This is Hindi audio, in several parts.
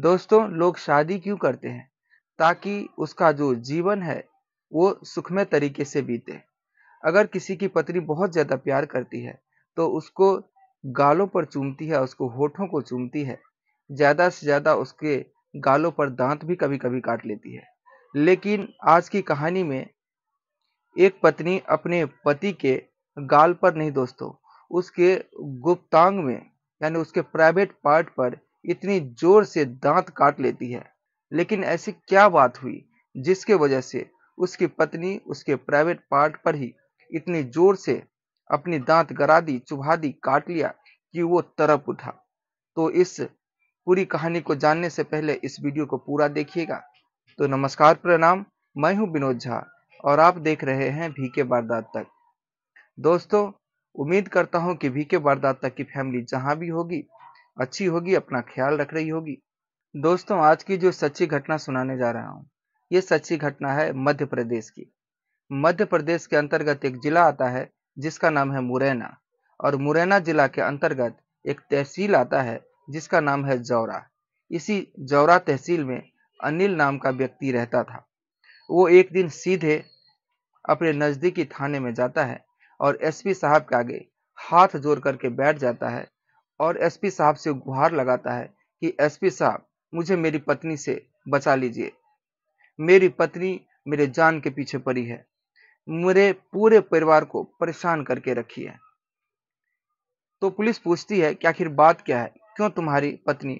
दोस्तों लोग शादी क्यों करते हैं ताकि उसका जो जीवन है वो सुखमय तरीके से बीते अगर किसी की पत्नी बहुत ज़्यादा प्यार करती है तो उसको गालों पर चूमती है उसको होठों को चूमती है ज़्यादा से ज़्यादा उसके गालों पर दांत भी कभी कभी काट लेती है लेकिन आज की कहानी में एक पत्नी अपने पति के गाल पर नहीं दोस्तों उसके गुप्तांग में यानी उसके प्राइवेट पार्ट पर इतनी जोर से दांत काट लेती है लेकिन ऐसी क्या बात हुई जिसके वजह से उसकी पत्नी उसके प्राइवेट पार्ट पर ही इतनी जोर से अपनी दांत गरा दी चुभा दी काट लिया कि वो तरप उठा तो इस पूरी कहानी को जानने से पहले इस वीडियो को पूरा देखिएगा तो नमस्कार प्रणाम मैं हूं विनोद झा और आप देख रहे हैं भी के वारदात तक दोस्तों उम्मीद करता हूं कि भी के वारदात तक की फैमिली जहां भी होगी अच्छी होगी अपना ख्याल रख रही होगी दोस्तों आज की जो सच्ची घटना सुनाने जा रहा हूँ ये सच्ची घटना है मध्य प्रदेश की मध्य प्रदेश के अंतर्गत एक जिला आता है जिसका नाम है मुरैना और मुरैना जिला के अंतर्गत एक तहसील आता है जिसका नाम है जौरा इसी जौरा तहसील में अनिल नाम का व्यक्ति रहता था वो एक दिन सीधे अपने नज़दीकी थाने में जाता है और एसपी साहब के आगे हाथ जोड़ करके बैठ जाता है और एसपी साहब से गुहार लगाता है कि एसपी साहब मुझे मेरी पत्नी से बचा लीजिए मेरी पत्नी मेरे जान के पीछे पड़ी है मेरे पूरे परिवार को परेशान करके रखी है तो पुलिस पूछती है कि आखिर बात क्या है क्यों तुम्हारी पत्नी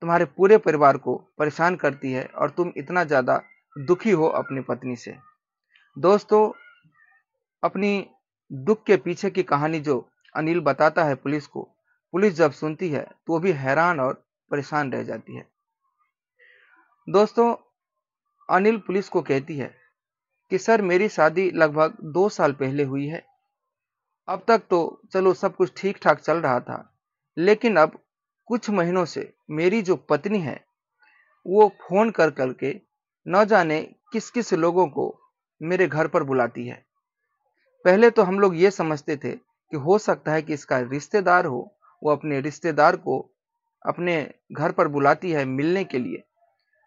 तुम्हारे पूरे परिवार को परेशान करती है और तुम इतना ज़्यादा दुखी हो अपनी पत्नी से दोस्तों अपनी दुख के पीछे की कहानी जो अनिल बताता है पुलिस को पुलिस जब सुनती है तो वो भी हैरान और परेशान रह जाती है दोस्तों अनिल पुलिस को कहती है कि सर मेरी शादी लगभग दो साल पहले हुई है अब तक तो चलो सब कुछ ठीक ठाक चल रहा था लेकिन अब कुछ महीनों से मेरी जो पत्नी है वो फोन कर करके न जाने किस किस लोगों को मेरे घर पर बुलाती है पहले तो हम लोग ये समझते थे कि हो सकता है कि इसका रिश्तेदार हो वो अपने रिश्तेदार को अपने घर पर बुलाती है मिलने के लिए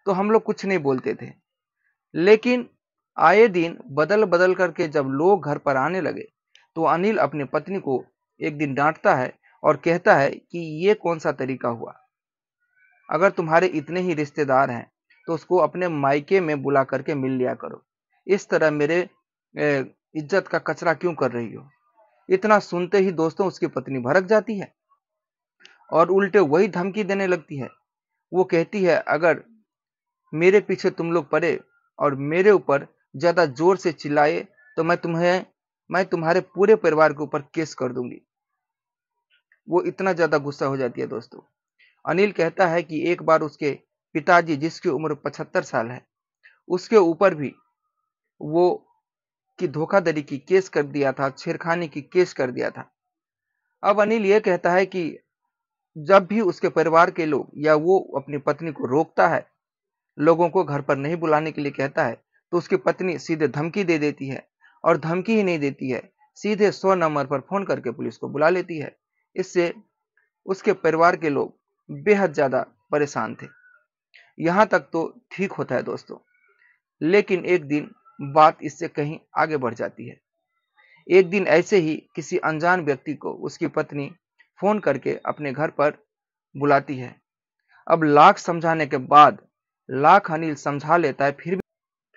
तो हम लोग कुछ नहीं बोलते थे लेकिन आए दिन बदल बदल करके जब लोग घर पर आने लगे तो अनिल अपनी पत्नी को एक दिन डांटता है और कहता है कि ये कौन सा तरीका हुआ अगर तुम्हारे इतने ही रिश्तेदार हैं तो उसको अपने मायके में बुला करके मिल लिया करो इस तरह मेरे इज्जत का कचरा क्यों कर रही हो इतना सुनते ही दोस्तों उसकी पत्नी भड़क जाती है और उल्टे वही धमकी देने लगती है वो कहती है अगर मेरे पीछे तुम लोग पड़े और मेरे ऊपर ज़्यादा जोर से चिल्लाए तो मैं तुम्हें मैं तुम्हारे पूरे परिवार के ऊपर केस कर दूंगी वो इतना ज़्यादा गुस्सा हो जाती है दोस्तों अनिल कहता है कि एक बार उसके पिताजी जिसकी उम्र पचहत्तर साल है उसके ऊपर भी वो की धोखाधड़ी की केस कर दिया था छेड़खानी की केस कर दिया था अब अनिल ये कहता है कि जब भी उसके परिवार के लोग या वो अपनी पत्नी को रोकता है लोगों को घर पर नहीं बुलाने के लिए कहता है तो उसकी पत्नी सीधे धमकी दे देती है और धमकी ही नहीं देती है सीधे सौ नंबर पर फोन करके पुलिस को बुला लेती है इससे उसके परिवार के लोग बेहद ज़्यादा परेशान थे यहां तक तो ठीक होता है दोस्तों लेकिन एक दिन बात इससे कहीं आगे बढ़ जाती है एक दिन ऐसे ही किसी अनजान व्यक्ति को उसकी पत्नी फोन करके अपने घर पर बुलाती है अब लाख समझाने के बाद लाख अनिल समझा लेता है फिर भी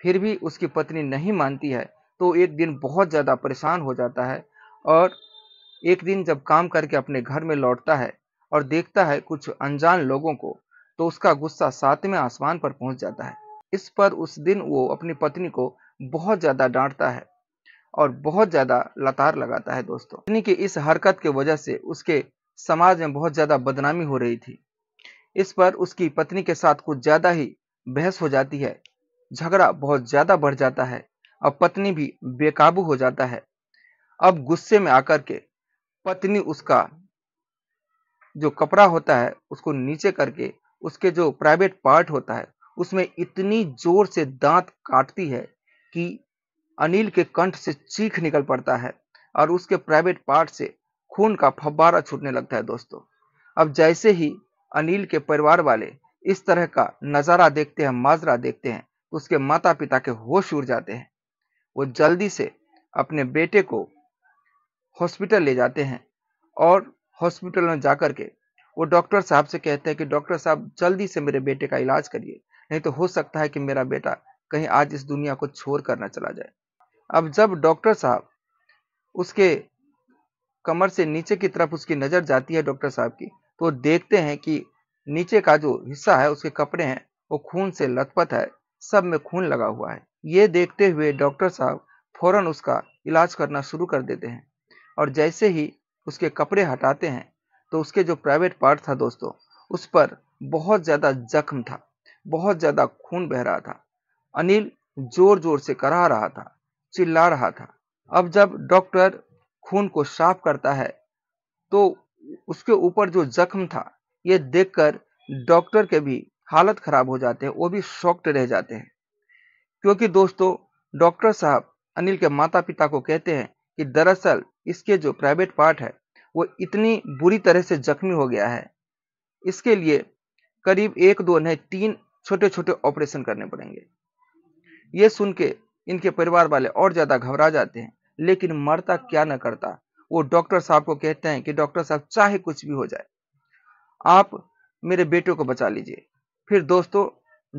फिर भी उसकी पत्नी नहीं मानती है तो एक दिन बहुत ज़्यादा परेशान हो जाता है और एक दिन जब काम करके अपने घर में लौटता है और देखता है कुछ अनजान लोगों को तो उसका गुस्सा सातवें आसमान पर पहुंच जाता है इस पर उस दिन वो अपनी पत्नी को बहुत ज़्यादा डांटता है और बहुत ज़्यादा लतार लगाता है दोस्तों पत्नी की इस हरकत के वजह से उसके समाज में बहुत ज़्यादा बदनामी हो रही थी इस पर उसकी पत्नी के साथ कुछ ज़्यादा ही बहस हो जाती है झगड़ा बहुत ज़्यादा बढ़ जाता है अब पत्नी भी बेकाबू हो जाता है अब गुस्से में आकर के पत्नी उसका जो कपड़ा होता है उसको नीचे करके उसके जो प्राइवेट पार्ट होता है उसमें इतनी जोर से दांत काटती है कि अनिल के कंठ से चीख निकल पड़ता है और उसके प्राइवेट पार्ट से खून का फब्बारा छूटने लगता है दोस्तों अब जैसे ही अनिल के परिवार वाले इस तरह का नज़ारा देखते हैं माजरा देखते हैं तो उसके माता पिता के होश उड़ जाते हैं वो जल्दी से अपने बेटे को हॉस्पिटल ले जाते हैं और हॉस्पिटल में जाकर के वो डॉक्टर साहब से कहते हैं कि डॉक्टर साहब जल्दी से मेरे बेटे का इलाज करिए नहीं तो हो सकता है कि मेरा बेटा कहीं आज इस दुनिया को छोड़ करना चला जाए अब जब डॉक्टर साहब उसके कमर से नीचे की तरफ उसकी नज़र जाती है डॉक्टर साहब की तो देखते हैं कि नीचे का जो हिस्सा है उसके कपड़े हैं वो खून से लथपथ है सब में खून लगा हुआ है ये देखते हुए डॉक्टर साहब फौरन उसका इलाज करना शुरू कर देते हैं और जैसे ही उसके कपड़े हटाते हैं तो उसके जो प्राइवेट पार्ट था दोस्तों उस पर बहुत ज़्यादा जख्म था बहुत ज़्यादा खून बह रहा था अनिल जोर जोर से करा रहा था चिल्ला रहा था अब जब डॉक्टर खून को साफ करता है तो उसके ऊपर जो जख्म था ये देखकर डॉक्टर के भी हालत खराब हो जाते हैं वो भी शॉक्ट रह जाते हैं क्योंकि दोस्तों डॉक्टर साहब अनिल के माता पिता को कहते हैं कि दरअसल इसके जो प्राइवेट पार्ट है वो इतनी बुरी तरह से जख्मी हो गया है इसके लिए करीब एक दो नहीं तीन छोटे छोटे ऑपरेशन करने पड़ेंगे ये सुन के इनके परिवार वाले और ज़्यादा घबरा जाते हैं लेकिन मरता क्या ना करता वो डॉक्टर साहब को कहते हैं कि डॉक्टर साहब चाहे कुछ भी हो जाए आप मेरे बेटे को बचा लीजिए फिर दोस्तों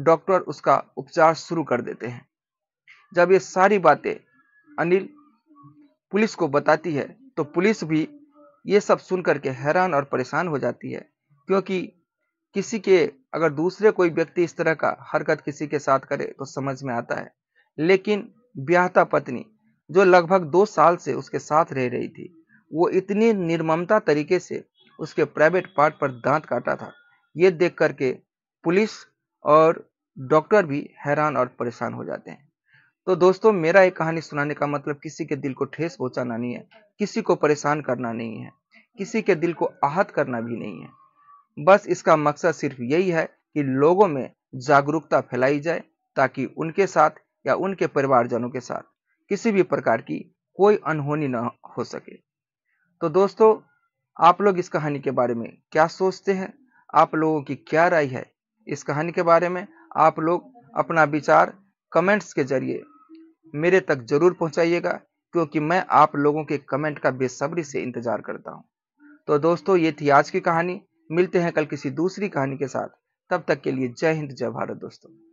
डॉक्टर उसका उपचार शुरू कर देते हैं जब ये सारी बातें अनिल पुलिस को बताती है तो पुलिस भी ये सब सुन करके हैरान और परेशान हो जाती है क्योंकि किसी के अगर दूसरे कोई व्यक्ति इस तरह का हरकत किसी के साथ करे तो समझ में आता है लेकिन ब्याहता पत्नी जो लगभग दो साल से उसके साथ रह रही थी वो इतनी निर्ममता तरीके से उसके प्राइवेट पार्ट पर दांत काटा था ये देख करके पुलिस और डॉक्टर भी हैरान और परेशान हो जाते हैं तो दोस्तों मेरा ये कहानी सुनाने का मतलब किसी के दिल को ठेस पहुंचाना नहीं है किसी को परेशान करना नहीं है किसी के दिल को आहत करना भी नहीं है बस इसका मकसद सिर्फ यही है कि लोगों में जागरूकता फैलाई जाए ताकि उनके साथ या उनके परिवारजनों के साथ किसी भी प्रकार की कोई अनहोनी ना हो सके तो दोस्तों आप लोग इस कहानी के बारे में क्या सोचते हैं आप लोगों की क्या राय है इस कहानी के बारे में आप लोग अपना विचार कमेंट्स के जरिए मेरे तक जरूर पहुंचाइएगा क्योंकि मैं आप लोगों के कमेंट का बेसब्री से इंतज़ार करता हूं। तो दोस्तों ये थी आज की कहानी मिलते हैं कल किसी दूसरी कहानी के साथ तब तक के लिए जय हिंद जय भारत दोस्तों